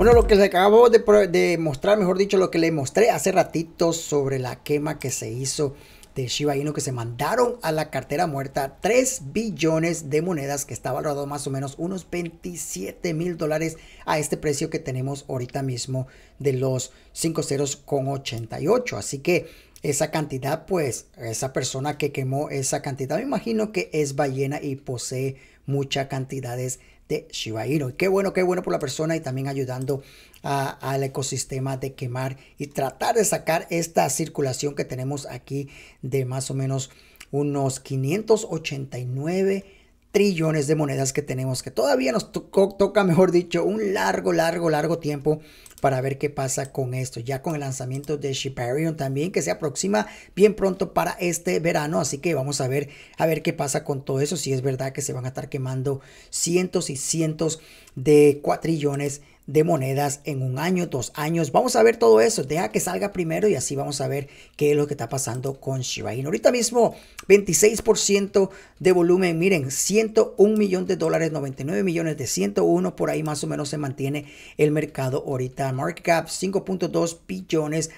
Bueno, lo que les acabo de, mostrar, mejor dicho, lo que le mostré hace ratito sobre la quema que se hizo de Shiba Inu, que se mandaron a la cartera muerta 3 billones de monedas, que está valorado más o menos unos 27 mil dólares a este precio que tenemos ahorita mismo de los 5 ceros con 88. Así que esa cantidad, pues esa persona que quemó esa cantidad, me imagino que es ballena y posee muchas cantidades de Shiba Y qué bueno, qué bueno por la persona y también ayudando al ecosistema de quemar y tratar de sacar esta circulación que tenemos aquí de más o menos unos 589 trillones de monedas que tenemos, que todavía nos toca, mejor dicho, un largo, largo, largo tiempo para ver qué pasa con esto. Ya con el lanzamiento de Shiparion también, que se aproxima bien pronto para este verano. Así que vamos a ver, a ver qué pasa con todo eso. Si es verdad que se van a estar quemando cientos y cientos de cuatrillones de monedas en un año, dos años. Vamos a ver todo eso. Deja que salga primero y así vamos a ver qué es lo que está pasando con Shiba Inu. Ahorita mismo 26% de volumen. Miren, 101 millones de dólares, 99 millones de 101. Por ahí más o menos se mantiene el mercado ahorita. Market cap 5.2 billones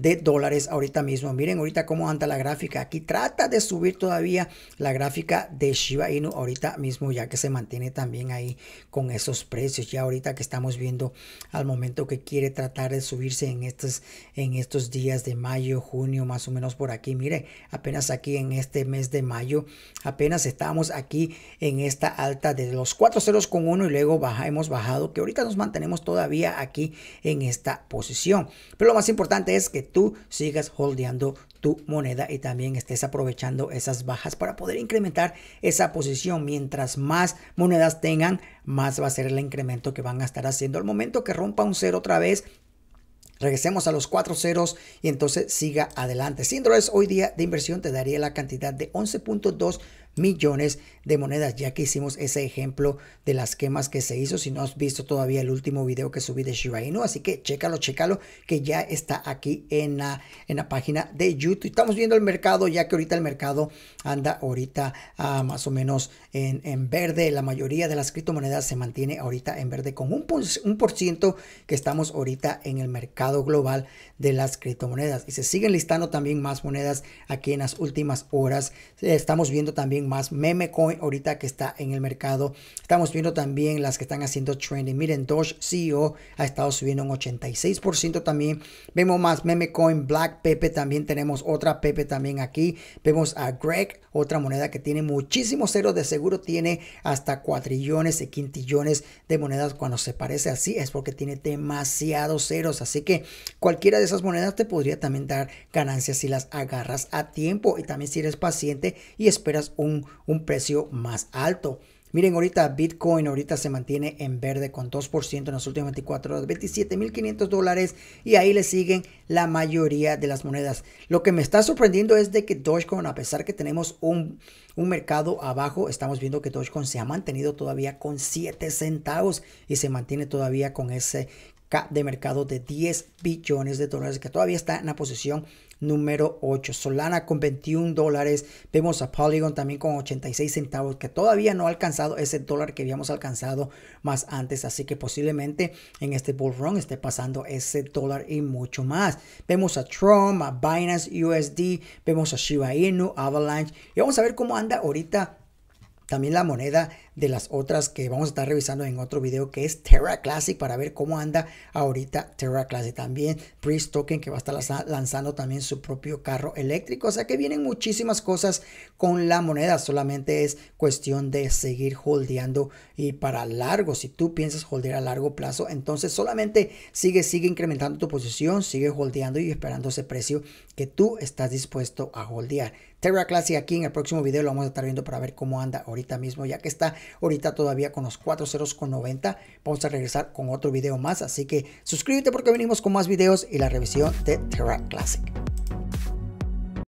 de dólares ahorita mismo. Miren ahorita cómo anda la gráfica. Aquí trata de subir todavía la gráfica de Shiba Inu ahorita mismo, ya que se mantiene también ahí con esos precios. Ya ahorita que estamos viendo al momento que quiere tratar de subirse en estos, en estos días de mayo, junio, más o menos por aquí. Miren, apenas aquí en este mes de mayo, apenas estamos aquí en esta alta de los 4.01 con y luego baja, hemos bajado, que ahorita nos mantenemos todavía aquí en esta posición. Pero lo más importante es que tú sigas holdeando tu moneda y también estés aprovechando esas bajas para poder incrementar esa posición. Mientras más monedas tengan, más va a ser el incremento que van a estar haciendo. Al momento que rompa un cero otra vez, regresemos a los cuatro ceros y entonces siga adelante. Síndrome, es hoy día de inversión te daría la cantidad de 11.2 millones de monedas. Ya que hicimos ese ejemplo de las quemas que se hizo. Si no has visto todavía el último video que subí de Shiba Inu, así que chécalo, chécalo, que ya está aquí en la, en la página de YouTube. Estamos viendo el mercado, ya que ahorita el mercado anda ahorita ah, más o menos en, en, verde. La mayoría de las criptomonedas se mantiene ahorita en verde con un, un por ciento que estamos ahorita en el mercado global de las criptomonedas. Y se siguen listando también más monedas aquí en las últimas horas. Eh, estamos viendo también más meme coin ahorita que está en el mercado. Estamos viendo también las que están haciendo trending. Miren, Doge CEO ha estado subiendo un 86% también. Vemos más meme coin, Black Pepe también tenemos otra Pepe también aquí. Vemos a Greg, otra moneda que tiene muchísimos ceros de seguro, tiene hasta cuatrillones y quintillones de monedas. Cuando se parece así es porque tiene demasiados ceros. Así que cualquiera de esas monedas te podría también dar ganancias si las agarras a tiempo y también si eres paciente y esperas un un, precio más alto. Miren, ahorita Bitcoin ahorita se mantiene en verde con 2% en las últimas 24 horas, 27.500 dólares y ahí le siguen la mayoría de las monedas. Lo que me está sorprendiendo es de que Dogecoin, a pesar que tenemos un, mercado abajo, estamos viendo que Dogecoin se ha mantenido todavía con 7 centavos y se mantiene todavía con ese de mercado de 10 billones de dólares que todavía está en la posición número 8. Solana con 21 dólares. Vemos a Polygon también con 86 centavos, que todavía no ha alcanzado ese dólar que habíamos alcanzado más antes. Así que posiblemente en este bull run esté pasando ese dólar y mucho más. Vemos a Tron, a Binance USD, vemos a Shiba Inu, Avalanche. Y vamos a ver cómo anda ahorita también la moneda de las otras que vamos a estar revisando en otro video que es Terra Classic para ver cómo anda ahorita Terra Classic. También Priest Token que va a estar lanzando también su propio carro eléctrico. O sea que vienen muchísimas cosas con la moneda. Solamente es cuestión de seguir holdeando y para largo. Si tú piensas holdear a largo plazo, entonces solamente sigue, sigue incrementando tu posición, sigue holdeando y esperando ese precio que tú estás dispuesto a holdear. Terra Classic aquí en el próximo video lo vamos a estar viendo para ver cómo anda ahorita mismo, ya que está ahorita todavía con los 4 ceros con 90. Vamos a regresar con otro video más, así que suscríbete porque venimos con más videos y la revisión de Terra Classic.